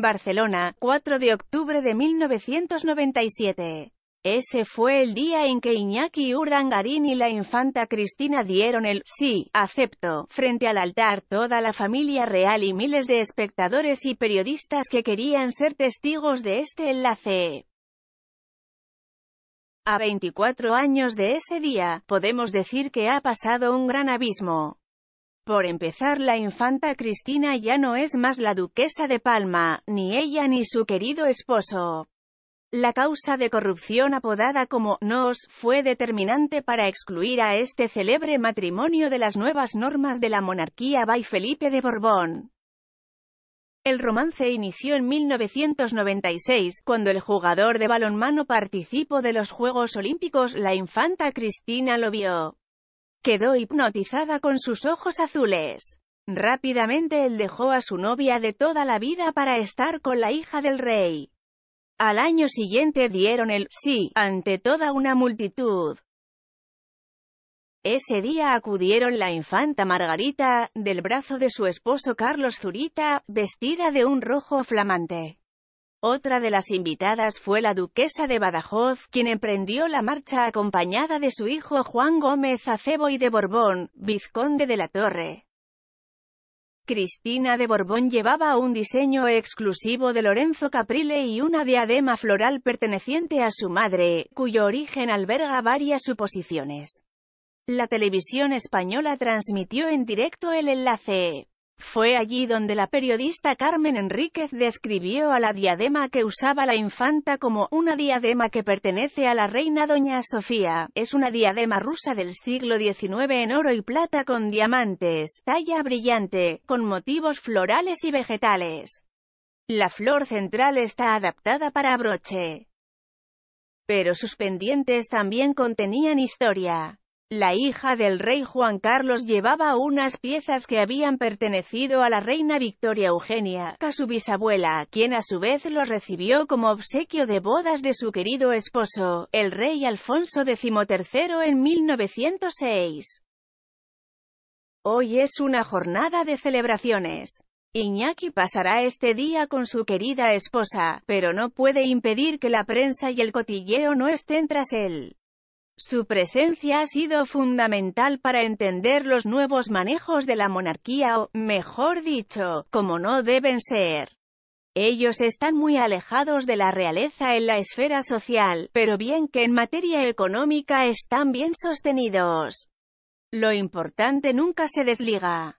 Barcelona, 4 de octubre de 1997. Ese fue el día en que Iñaki Urdangarín y la infanta Cristina dieron el «sí, acepto» frente al altar toda la familia real y miles de espectadores y periodistas que querían ser testigos de este enlace. A 24 años de ese día, podemos decir que ha pasado un gran abismo. Por empezar, la infanta Cristina ya no es más la duquesa de Palma, ni ella ni su querido esposo. La causa de corrupción apodada como «nos» fue determinante para excluir a este célebre matrimonio de las nuevas normas de la monarquía by Felipe de Borbón. El romance inició en 1996, cuando el jugador de balonmano participó de los Juegos Olímpicos. La infanta Cristina lo vio. Quedó hipnotizada con sus ojos azules. Rápidamente él dejó a su novia de toda la vida para estar con la hija del rey. Al año siguiente dieron el sí ante toda una multitud. Ese día acudieron la infanta Margarita, del brazo de su esposo Carlos Zurita, vestida de un rojo flamante. Otra de las invitadas fue la duquesa de Badajoz, quien emprendió la marcha acompañada de su hijo Juan Gómez Acebo y de Borbón, vizconde de la Torre. Cristina de Borbón llevaba un diseño exclusivo de Lorenzo Caprile y una diadema floral perteneciente a su madre, cuyo origen alberga varias suposiciones. La televisión española transmitió en directo el enlace. Fue allí donde la periodista Carmen Enríquez describió a la diadema que usaba la infanta como una diadema que pertenece a la reina Doña Sofía. Es una diadema rusa del siglo XIX en oro y plata con diamantes, talla brillante, con motivos florales y vegetales. La flor central está adaptada para broche. Pero sus pendientes también contenían historia. La hija del rey Juan Carlos llevaba unas piezas que habían pertenecido a la reina Victoria Eugenia, a su bisabuela, quien a su vez lo recibió como obsequio de bodas de su querido esposo, el rey Alfonso XIII en 1906. Hoy es una jornada de celebraciones. Iñaki pasará este día con su querida esposa, pero no puede impedir que la prensa y el cotilleo no estén tras él. Su presencia ha sido fundamental para entender los nuevos manejos de la monarquía o, mejor dicho, como no deben ser. Ellos están muy alejados de la realeza en la esfera social, pero bien que en materia económica están bien sostenidos. Lo importante nunca se desliga.